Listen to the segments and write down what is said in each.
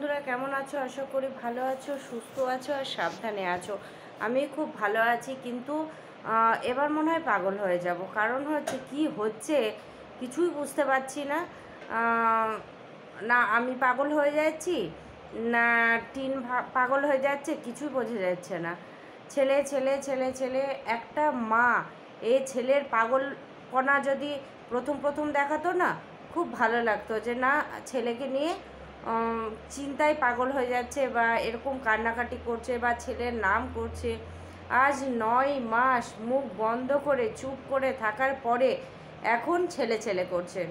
বন্ধুরা কেমন আছো আশা করি ভালো আছো সুস্থ আছো আর সাবধানে আছো আমি খুব ভালো আছি কিন্তু এবার মনে হয় পাগল হয়ে যাব কারণ হচ্ছে কি হচ্ছে কিছুই বুঝতে পারছি না না আমি পাগল হয়ে যাচ্ছি না টিন পাগল হয়ে যাচ্ছে কিছুই বোঝা যাচ্ছে না ছেলে ছেলে ছেলে ছেলে একটা মা এ ছেলের পাগলপনা যদি প্রথম প্রথম দেখাতো না খুব ভালো লাগতো যে না ছেলেকে নিয়ে চিন্তায় পাগল হয়ে যাচ্ছে বা এরকম কান্নাকাটি করছে বা ছেলের নাম করছে আজ নয় মাস মুখ বন্ধ করে চুপ করে থাকার পরে এখন ছেলে ছেলে করছে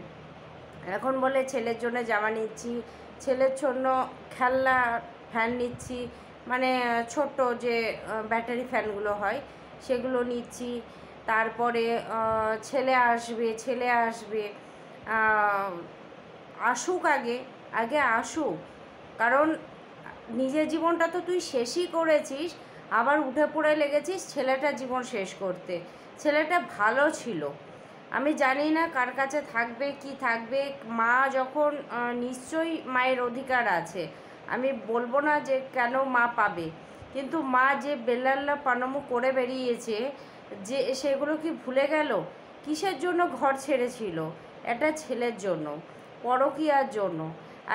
এখন বলে ছেলের জন্য জামা নিচ্ছি ছেলের জন্য খেলনা ফ্যান নিচ্ছি মানে ছোট যে ব্যাটারি ফ্যানগুলো হয় সেগুলো নিচ্ছি তারপরে ছেলে আসবে ছেলে আসবে আসুক আগে আগে আসুক কারণ নিজের জীবনটা তো তুই শেষই করেছিস আবার উঠে পড়ে লেগেছিস ছেলেটা জীবন শেষ করতে ছেলেটা ভালো ছিল আমি জানি না কার কাছে থাকবে কি থাকবে মা যখন নিশ্চয়ই মায়ের অধিকার আছে আমি বলবো না যে কেন মা পাবে কিন্তু মা যে বেল্লাল্লা পানমু করে বেরিয়েছে যে সেগুলো কি ভুলে গেল কিসের জন্য ঘর ছেড়েছিল এটা ছেলের জন্য পরকিয়ার জন্য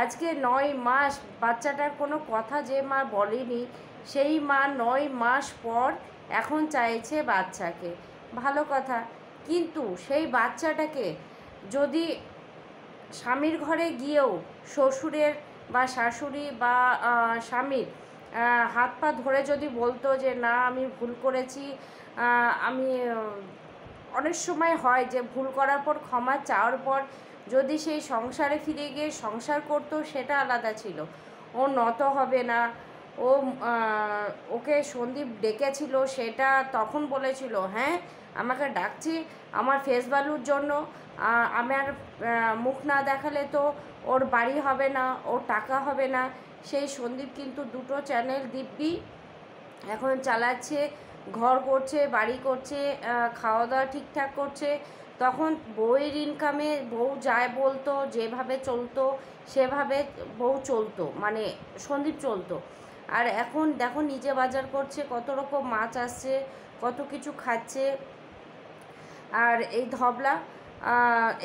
আজকে নয় মাস বাচ্চাটার কোনো কথা যে মা বলেনি সেই মা নয় মাস পর এখন চাইছে বাচ্চাকে ভালো কথা কিন্তু সেই বাচ্চাটাকে যদি স্বামীর ঘরে গিয়েও শ্বশুরের বা শাশুড়ি বা স্বামীর হাত পা ধরে যদি বলতো যে না আমি ভুল করেছি আমি অনেক সময় হয় যে ভুল করার পর ক্ষমা চাওয়ার পর যদি সেই সংসারে ফিরে গিয়ে সংসার করতো সেটা আলাদা ছিল ও নত হবে না ও ওকে সন্দীপ ডেকেছিল সেটা তখন বলেছিল হ্যাঁ আমাকে ডাকছি আমার ফেস ভ্যালুর জন্য আমার মুখ না দেখালে তো ওর বাড়ি হবে না ওর টাকা হবে না সেই সন্দীপ কিন্তু দুটো চ্যানেল দিব্যি এখন চালাচ্ছে ঘর করছে বাড়ি করছে খাওয়া দাওয়া ঠিকঠাক করছে তখন বউয়ের ইনকামে বউ যায় বলতো যেভাবে চলতো সেভাবে বউ চলতো মানে সন্দীপ চলতো আর এখন দেখো নিজে বাজার করছে কত রকম মাছ আসছে কত কিছু খাচ্ছে আর এই ধবলা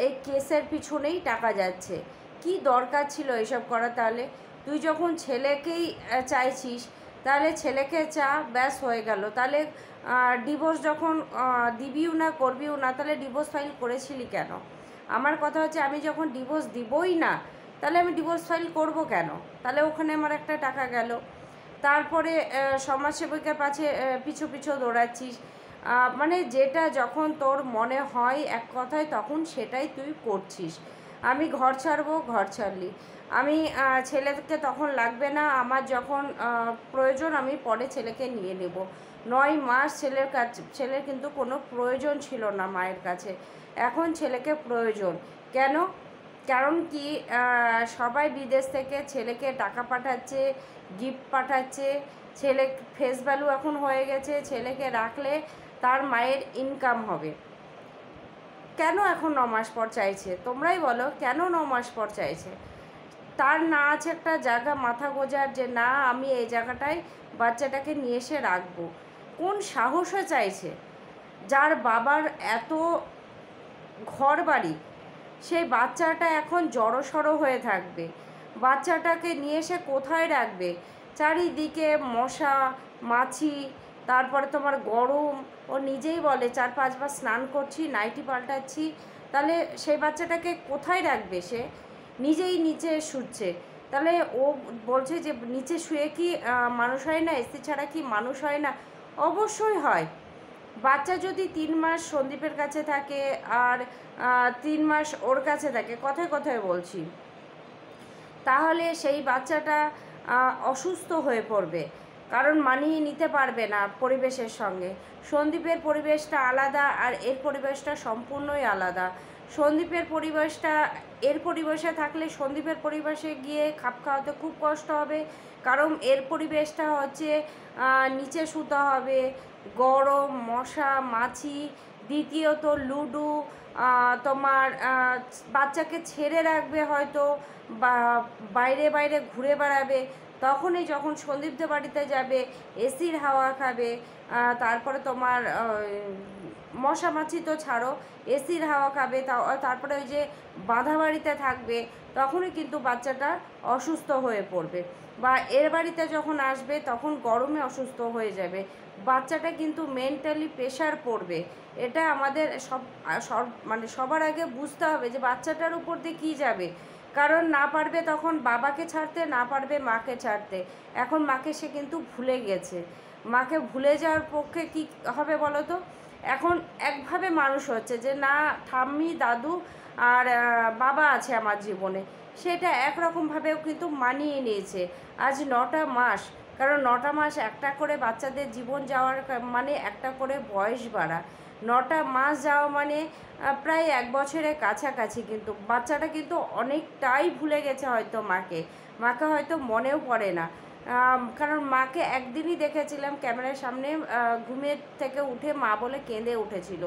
এই কেসের পিছনেই টাকা যাচ্ছে কি দরকার ছিল এসব করা তাহলে তুই যখন ছেলেকেই চাইছিস তাহলে ছেলেকে চা ব্যাস হয়ে গেল তাহলে ডিভোর্স যখন দিবিও না করবিও না তাহলে ডিভোর্স ফাইল করেছিলি কেন আমার কথা হচ্ছে আমি যখন ডিভোর্স দিবই না তাহলে আমি ডিভোর্স ফাইল করব কেন তাহলে ওখানে আমার একটা টাকা গেল তারপরে সমাজসেবিকার পাশে পিছু পিছু দৌড়াচ্ছিস মানে যেটা যখন তোর মনে হয় এক কথায় তখন সেটাই তুই করছিস আমি ঘর ছাড়বো ঘর ছাড়লি আমি ছেলেকে তখন লাগবে না আমার যখন প্রয়োজন আমি পরে ছেলেকে নিয়ে নেব নয় মাস ছেলের কাছে ছেলের কিন্তু কোনো প্রয়োজন ছিল না মায়ের কাছে এখন ছেলেকে প্রয়োজন কেন কারণ কি সবাই বিদেশ থেকে ছেলেকে টাকা পাঠাচ্ছে গিফট পাঠাচ্ছে ছেলে ফেস ভ্যালু এখন হয়ে গেছে ছেলেকে রাখলে তার মায়ের ইনকাম হবে কেন এখন ন মাস পর চাইছে তোমরাই বলো কেন ন মাস পর চাইছে তার না আছে একটা জায়গা মাথা গোজার যে না আমি এই জায়গাটায় বাচ্চাটাকে নিয়ে এসে রাখবো কোন সাহসে চাইছে যার বাবার এত ঘর বাড়ি সেই বাচ্চাটা এখন জড়সড় হয়ে থাকবে বাচ্চাটাকে নিয়ে এসে কোথায় রাখবে চারিদিকে মশা মাছি তারপরে তোমার গরম ও নিজেই বলে চার পাঁচবার স্নান করছি নাইটি পাল্টাচ্ছি তাহলে সেই বাচ্চাটাকে কোথায় রাখবে সে নিজেই নিচে শুচ্ছে তাহলে ও বলছে যে নিচে শুয়ে কি মানুষ হয় না এসি ছাড়া কি মানুষ হয় না অবশ্যই হয় বাচ্চা যদি তিন মাস সন্দীপের কাছে থাকে আর তিন মাস ওর কাছে থাকে কথায় কথায় বলছি তাহলে সেই বাচ্চাটা অসুস্থ হয়ে পড়বে কারণ মানিয়ে নিতে পারবে না পরিবেশের সঙ্গে সন্দীপের পরিবেশটা আলাদা আর এর পরিবেশটা সম্পূর্ণই আলাদা সন্দীপের পরিবেশটা এর পরিবেশে থাকলে সন্দীপের পরিবেশে গিয়ে খাপ খাওয়াতে খুব কষ্ট হবে কারণ এর পরিবেশটা হচ্ছে নিচে শুতে হবে গরম মশা মাছি দ্বিতীয়ত লুডু তোমার বাচ্চাকে ছেড়ে রাখবে হয়তো বাইরে বাইরে ঘুরে বেড়াবে তখনই যখন সন্দীপদের বাড়িতে যাবে এসির হাওয়া খাবে তারপরে তোমার মশা মাছি তো ছাড়ো এসির হাওয়া খাবে তারপরে ওই যে বাঁধা বাড়িতে থাকবে তখনই কিন্তু বাচ্চাটা অসুস্থ হয়ে পড়বে বা এর বাড়িতে যখন আসবে তখন গরমে অসুস্থ হয়ে যাবে বাচ্চাটা কিন্তু মেন্টালি প্রেশার পড়বে এটা আমাদের সব মানে সবার আগে বুঝতে হবে যে বাচ্চাটার উপর দিয়ে কী যাবে কারণ না পারবে তখন বাবাকে ছাড়তে না পারবে মাকে ছাড়তে এখন মাকে সে কিন্তু ভুলে গেছে মাকে ভুলে যাওয়ার পক্ষে কি হবে বলো তো এখন একভাবে মানুষ হচ্ছে যে না ঠাম্মি দাদু আর বাবা আছে আমার জীবনে সেটা একরকমভাবেও কিন্তু মানিয়ে নিয়েছে আজ নটা মাস কারণ নটা মাস একটা করে বাচ্চাদের জীবন যাওয়ার মানে একটা করে বয়স বাড়া নটা মাস যাওয়া মানে প্রায় এক বছরের কাছাকাছি কিন্তু বাচ্চাটা কিন্তু অনেকটাই ভুলে গেছে হয়তো মাকে মাকে হয়তো মনেও পড়ে না কারণ মাকে একদিনই দেখেছিলাম ক্যামেরার সামনে ঘুমের থেকে উঠে মা বলে কেঁদে উঠেছিল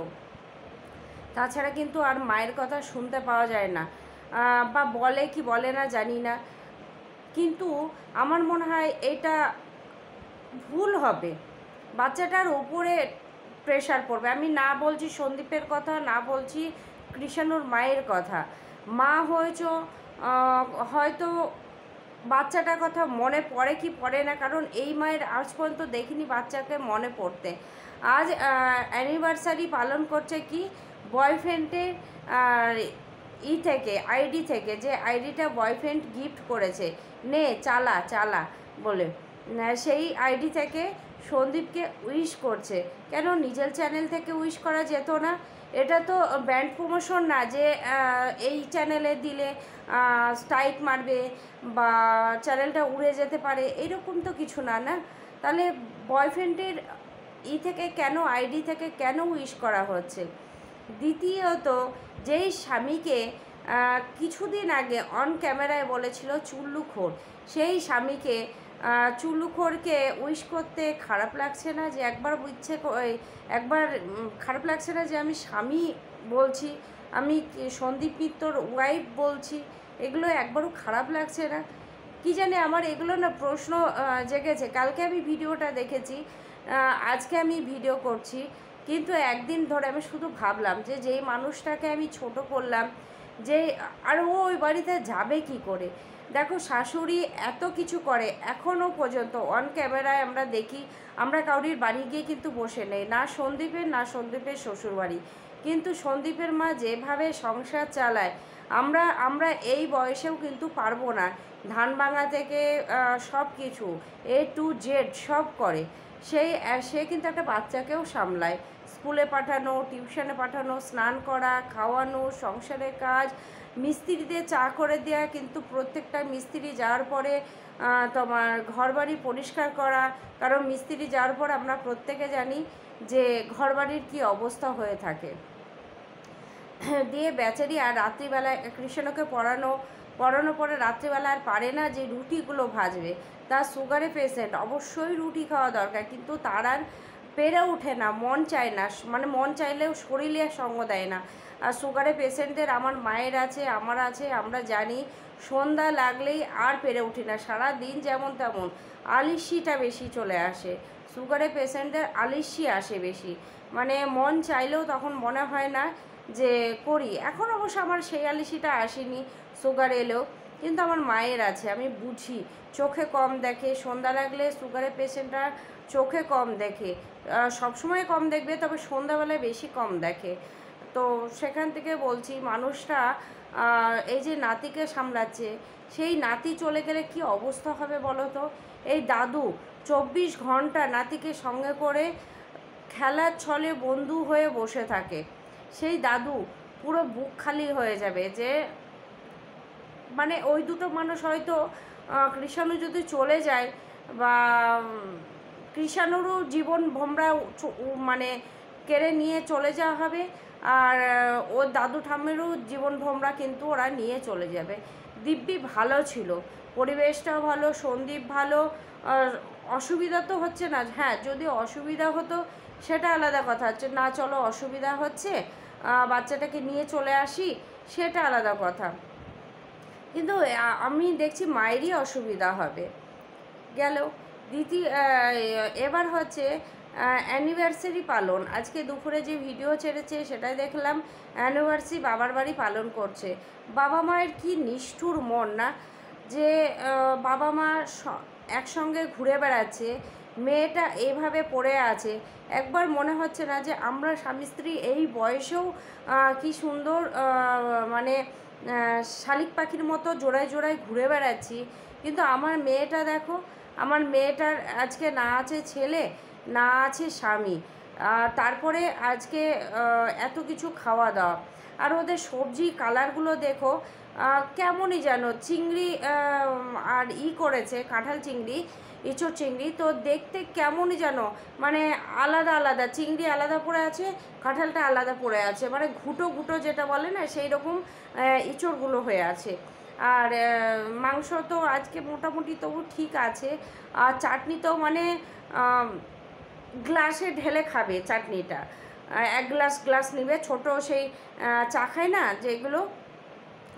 তাছাড়া কিন্তু আর মায়ের কথা শুনতে পাওয়া যায় না বা বলে কি বলে না জানি না কিন্তু আমার মনে হয় এটা ভুল হবে বাচ্চাটার ওপরে প্রেশার পড়বে আমি না বলছি সন্দীপের কথা না বলছি কৃষাণুর মায়ের কথা মা হয়েছ হয়তো বাচ্চাটার কথা মনে পড়ে কি পড়ে না কারণ এই মায়ের আজ পর্যন্ত দেখিনি বাচ্চাকে মনে পড়তে আজ অ্যানিভার্সারি পালন করছে কি বয়ফ্রেন্ডের ই থেকে আইডি থেকে যে আইডিটা বয়ফ্রেন্ড গিফট করেছে নে চালা চালা বলে সেই আইডি থেকে সন্দীপকে উইশ করছে কেন নিজের চ্যানেল থেকে উইশ করা যেত না এটা তো ব্র্যান্ড প্রমোশন না যে এই চ্যানেলে দিলে স্ট্রাইক মারবে বা চ্যানেলটা উড়ে যেতে পারে এরকম তো কিছু না না তাহলে বয়ফ্রেন্ডের ই থেকে কেন আইডি থেকে কেন উইশ করা হচ্ছে দ্বিতীয়ত যেই স্বামীকে কিছুদিন আগে অন ক্যামেরায় বলেছিল খোর সেই স্বামীকে চুলুখোরকে উইশ করতে খারাপ লাগছে না যে একবার ইচ্ছে একবার খারাপ লাগছে না যে আমি স্বামী বলছি আমি সন্দীপ মিত্তর ওয়াইফ বলছি এগুলো একবারও খারাপ লাগছে না কি জানি আমার এগুলো না প্রশ্ন জেগেছে কালকে আমি ভিডিওটা দেখেছি আজকে আমি ভিডিও করছি কিন্তু একদিন ধরে আমি শুধু ভাবলাম যে যেই মানুষটাকে আমি ছোট করলাম যে আর ও ওই বাড়িতে যাবে কি করে দেখো শাশুড়ি এত কিছু করে এখনও পর্যন্ত অন ক্যামেরায় আমরা দেখি আমরা কাউরির বাড়ি গিয়ে কিন্তু বসে নেই না সন্দীপের না সন্দীপের শ্বশুরবাড়ি কিন্তু সন্দীপের মা যেভাবে সংসার চালায় আমরা আমরা এই বয়সেও কিন্তু পারবো না ধান ভাঙা থেকে সব কিছু এ টু জেড সব করে সেই সে কিন্তু একটা বাচ্চাকেও সামলায় স্কুলে পাঠানো টিউশনে পাঠানো স্নান করা খাওয়ানো সংসারের কাজ মিস্ত্রিদের চা করে দেওয়া কিন্তু প্রত্যেকটা মিস্ত্রি যাওয়ার পরে তোমার ঘরবাড়ি পরিষ্কার করা কারণ মিস্ত্রি যাওয়ার পর আমরা প্রত্যেকে জানি যে ঘরবাড়ির কি অবস্থা হয়ে থাকে দিয়ে বেচারি আর রাত্রিবেলায় কৃষ্ণকে পড়ানো পড়ানোর পরে রাত্রিবেলা আর পারে না যে রুটিগুলো ভাজবে তার সুগারে পেশেন্ট অবশ্যই রুটি খাওয়া দরকার কিন্তু তার আর পেরে ওঠে না মন চায় না মানে মন চাইলেও শরীরে সঙ্গ দেয় না আর সুগারের পেশেন্টদের আমার মায়ের আছে আমার আছে আমরা জানি সন্ধ্যা লাগলেই আর পেরে উঠি না সারা দিন যেমন তেমন আলিশিটা বেশি চলে আসে সুগারের পেশেন্টদের আলিশি আসে বেশি মানে মন চাইলেও তখন মনে হয় না যে করি এখন অবশ্য আমার সেই আলিসিটা আসেনি সুগার এলেও কিন্তু আমার মায়ের আছে আমি বুঝি চোখে কম দেখে সন্ধ্যা লাগলে সুগারের পেশেন্টরা চোখে কম দেখে সবসময় কম দেখবে তবে সন্ধ্যাবেলায় বেশি কম দেখে তো সেখান থেকে বলছি মানুষটা এই যে নাতিকে সামলাচ্ছে সেই নাতি চলে গেলে কি অবস্থা হবে বলো তো এই দাদু চব্বিশ ঘন্টা নাতিকে সঙ্গে করে খেলার ছলে বন্ধু হয়ে বসে থাকে সেই দাদু পুরো বুক খালি হয়ে যাবে যে মানে ওই দুটো মানুষ হয়তো কৃষাণু যদি চলে যায় বা কৃষাণুরও জীবন ভোমরা মানে কেড়ে নিয়ে চলে যাওয়া হবে আর ওর দাদু ঠামেরও জীবন ভোমরা কিন্তু ওরা নিয়ে চলে যাবে দিব্যি ভালো ছিল পরিবেশটাও ভালো সন্দীপ ভালো অসুবিধা তো হচ্ছে না হ্যাঁ যদি অসুবিধা হতো সেটা আলাদা কথা হচ্ছে না চলো অসুবিধা হচ্ছে বাচ্চাটাকে নিয়ে চলে আসি সেটা আলাদা কথা কিন্তু আমি দেখছি মায়েরই অসুবিধা হবে গেল দ্বিতীয় এবার হচ্ছে অ্যানিভার্সারি পালন আজকে দুপুরে যে ভিডিও ছেড়েছে সেটাই দেখলাম অ্যানিভার্সারি বাবার বাড়ি পালন করছে বাবা মায়ের কি নিষ্ঠুর মন না যে বাবা মা একসঙ্গে ঘুরে বেড়াচ্ছে মেয়েটা এইভাবে পড়ে আছে একবার মনে হচ্ছে না যে আমরা স্বামী স্ত্রী এই বয়সেও কি সুন্দর মানে শালিক পাখির মতো জোড়ায় জোড়ায় ঘুরে বেড়াচ্ছি কিন্তু আমার মেয়েটা দেখো আমার মেয়েটার আজকে না আছে ছেলে না আছে স্বামী তারপরে আজকে এত কিছু খাওয়া দাওয়া আর ওদের সবজি কালারগুলো দেখো কেমনই যেন চিংড়ি আর ই করেছে কাঁঠাল চিংড়ি ইচো চিংড়ি তো দেখতে কেমনই যেন মানে আলাদা আলাদা চিংড়ি আলাদা পড়ে আছে কাঁঠালটা আলাদা পড়ে আছে মানে ঘুটো ঘুটো যেটা বলে না সেই রকম ইঁচড়গুলো হয়ে আছে আর মাংস তো আজকে মোটামুটি তবু ঠিক আছে আর চাটনি তো মানে গ্লাসে ঢেলে খাবে চাটনিটা এক গ্লাস গ্লাস নেবে ছোট সেই চা খায় না যেগুলো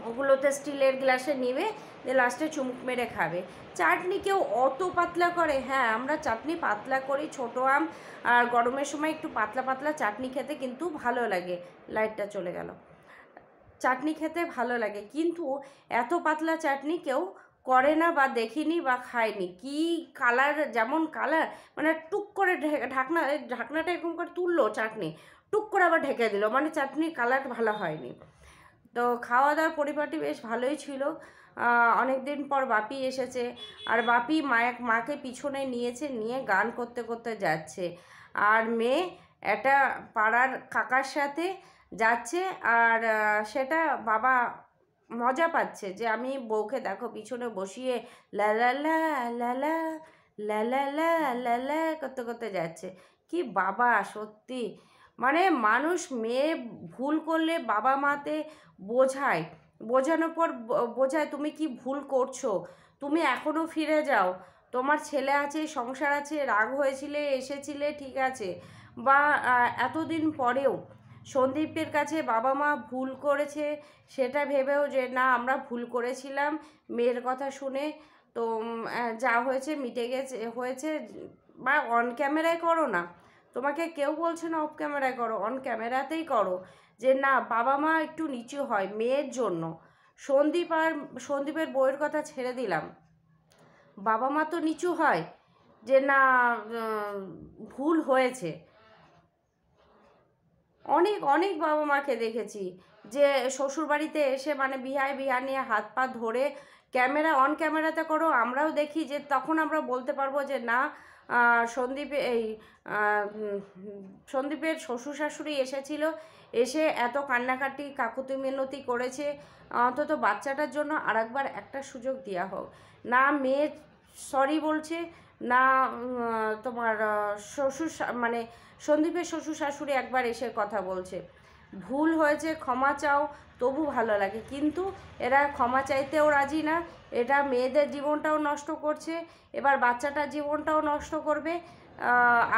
ওগুলোতে স্টিলের গ্লাসে নেবে যে লাস্টে চুমুক মেরে খাবে চাটনি কেউ অত পাতলা করে হ্যাঁ আমরা চাটনি পাতলা করি ছোট আম আর গরমের সময় একটু পাতলা পাতলা চাটনি খেতে কিন্তু ভালো লাগে লাইটটা চলে গেল চাটনি খেতে ভালো লাগে কিন্তু এত পাতলা চাটনি কেউ করে না বা দেখিনি বা খায়নি কি কালার যেমন কালার মানে টুক করে ঢাকনা ঢাকনাটা এরকম করে তুললো চাটনি টুক করে আবার ঢেকে দিল মানে চাটনির কালার ভালো হয়নি তো খাওয়া দাওয়ার পরিপাটি বেশ ভালোই ছিল অনেক দিন পর বাপি এসেছে আর বাপি মায়ের মাকে পিছনে নিয়েছে নিয়ে গান করতে করতে যাচ্ছে আর মেয়ে একটা পাড়ার কাকার সাথে যাচ্ছে আর সেটা বাবা মজা পাচ্ছে যে আমি বউকে দেখো পিছনে বসিয়ে লালা লালা লালা করতে করতে যাচ্ছে কি বাবা সত্যি মানে মানুষ মেয়ে ভুল করলে বাবা মাতে বোঝায় বোঝানোর পর বোঝায় তুমি কি ভুল করছো তুমি এখনও ফিরে যাও তোমার ছেলে আছে সংসার আছে রাগ হয়েছিলে এসেছিলে ঠিক আছে বা এতদিন পরেও সন্দীপের কাছে বাবা মা ভুল করেছে সেটা ভেবেও যে না আমরা ভুল করেছিলাম মেয়ের কথা শুনে তো যা হয়েছে মিটে গেছে হয়েছে বা অন ক্যামেরায় করো না তোমাকে কেউ বলছে না অফ ক্যামেরায় করো অন ক্যামেরাতেই করো যে না বাবা মা একটু নিচু হয় মেয়ের জন্য সন্দীপ আর সন্দীপের বইয়ের কথা ছেড়ে দিলাম বাবা মা তো নিচু হয় যে না ভুল হয়েছে অনেক অনেক বাবা মাকে দেখেছি যে শ্বশুরবাড়িতে এসে মানে বিহায় বিহা নিয়ে হাত পা ধরে ক্যামেরা অন ক্যামেরাতে করো আমরাও দেখি যে তখন আমরা বলতে পারবো যে না সন্দীপ এই সন্দীপের শ্বশুর শাশুড়ি এসেছিল এসে এত কান্নাকাটি কাকুতি মিনতি করেছে অন্তত বাচ্চাটার জন্য আরেকবার একটা সুযোগ দেওয়া হোক না মেয়ের সরি বলছে না তোমার শ্বশুর মানে সন্দীপের শ্বশুর শাশুড়ি একবার এসে কথা বলছে ভুল হয়েছে ক্ষমা চাও তবু ভালো লাগে কিন্তু এরা ক্ষমা চাইতেও রাজি না এটা মেয়েদের জীবনটাও নষ্ট করছে এবার বাচ্চাটার জীবনটাও নষ্ট করবে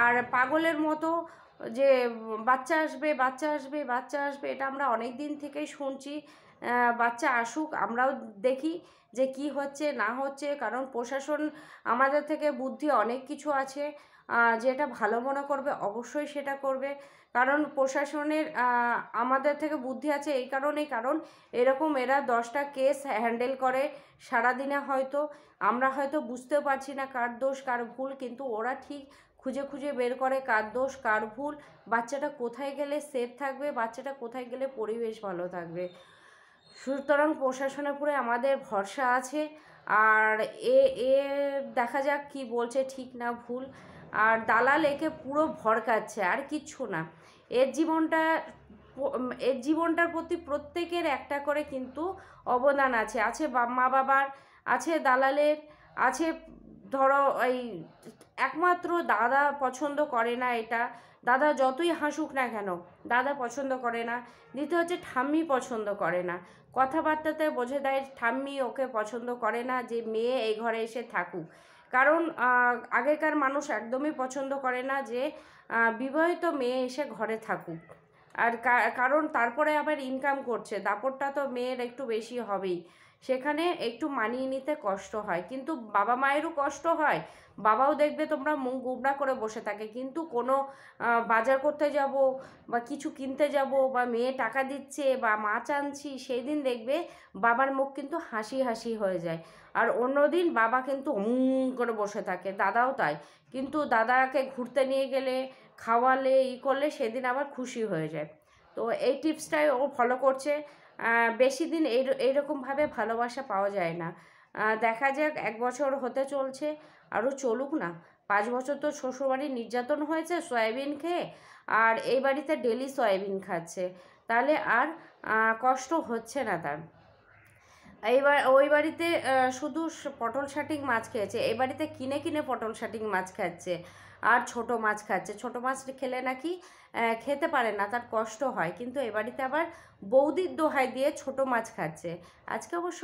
আর পাগলের মতো যে বাচ্চা আসবে বাচ্চা আসবে বাচ্চা আসবে এটা আমরা অনেক দিন থেকেই শুনছি বাচ্চা আসুক আমরাও দেখি যে কি হচ্ছে না হচ্ছে কারণ প্রশাসন আমাদের থেকে বুদ্ধি অনেক কিছু আছে যেটা ভালো মনে করবে অবশ্যই সেটা করবে কারণ প্রশাসনের আমাদের থেকে বুদ্ধি আছে এই কারণেই কারণ এরকম এরা দশটা কেস হ্যান্ডেল করে সারাদিনে হয়তো আমরা হয়তো বুঝতে পারছি না কার দোষ কার ভুল কিন্তু ওরা ঠিক খুঁজে খুঁজে বের করে কার দোষ কার ভুল বাচ্চাটা কোথায় গেলে সেফ থাকবে বাচ্চাটা কোথায় গেলে পরিবেশ ভালো থাকবে সুতরাং প্রশাসনের উপরে আমাদের ভরসা আছে আর এ এ দেখা যাক কি বলছে ঠিক না ভুল আর দালাল একে পুরো ভরকাচ্ছে আর কিচ্ছু না এর জীবনটা এর জীবনটার প্রতি প্রত্যেকের একটা করে কিন্তু অবদান আছে আছে মা বাবার আছে দালালের আছে ধরো এই একমাত্র দাদা পছন্দ করে না এটা দাদা যতই হাসুক না কেন দাদা পছন্দ করে না দ্বিতীয় হচ্ছে ঠাম্মি পছন্দ করে না কথাবার্তাতে বোঝে দেয় ঠাম্মি ওকে পছন্দ করে না যে মেয়ে এই ঘরে এসে থাকুক কারণ আগেকার মানুষ একদমই পছন্দ করে না যে বিবাহিত মেয়ে এসে ঘরে থাকুক আর কারণ তারপরে আবার ইনকাম করছে দাপটটা তো মেয়ের একটু বেশি হবেই সেখানে একটু মানিয়ে নিতে কষ্ট হয় কিন্তু বাবা মায়েরও কষ্ট হয় বাবাও দেখবে তোমরা মুখ গুবড়া করে বসে থাকে কিন্তু কোনো বাজার করতে যাব বা কিছু কিনতে যাব বা মেয়ে টাকা দিচ্ছে বা মাছ আনছি সেই দিন দেখবে বাবার মুখ কিন্তু হাসি হাসি হয়ে যায় আর অন্যদিন বাবা কিন্তু হুম করে বসে থাকে দাদাও তাই কিন্তু দাদাকে ঘুরতে নিয়ে গেলে খাওয়ালে ই করলে সেদিন আবার খুশি হয়ে যায় তো এই টিপসটাই ও ফলো করছে বেশি দিন এই এইরকমভাবে ভালোবাসা পাওয়া যায় না দেখা যাক এক বছর হতে চলছে আরও চলুক না পাঁচ বছর তো শ্বশুরবাড়ি নির্যাতন হয়েছে সয়াবিন খেয়ে আর এই বাড়িতে ডেলি সয়াবিন খাচ্ছে তাহলে আর কষ্ট হচ্ছে না তার এইবার ওই বাড়িতে শুধু পটল শাটিং মাছ খেয়েছে এই বাড়িতে কিনে কিনে পটল শাটিং মাছ খাচ্ছে আর ছোট মাছ খাচ্ছে ছোট মাছ খেলে নাকি খেতে পারে না তার কষ্ট হয় কিন্তু এ বাড়িতে আবার বৌদির দোহাই দিয়ে ছোট মাছ খাচ্ছে আজকে অবশ্য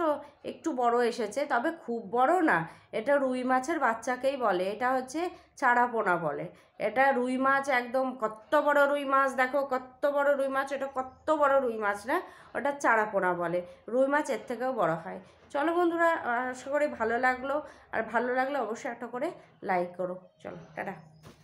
একটু বড় এসেছে তবে খুব বড় না এটা রুই মাছের বাচ্চাকেই বলে এটা হচ্ছে চারাপোনা বলে এটা রুই মাছ একদম কত বড় রুই মাছ দেখো কত বড় রুই মাছ এটা কত বড় রুই মাছ না ওটা চারাপোনা বলে রুই মাছ এর থেকেও বড় হয় চলো বন্ধুরা আশা করি ভালো লাগলো আর ভালো লাগলে অবশ্যই একটা করে লাইক করো চলো টাটা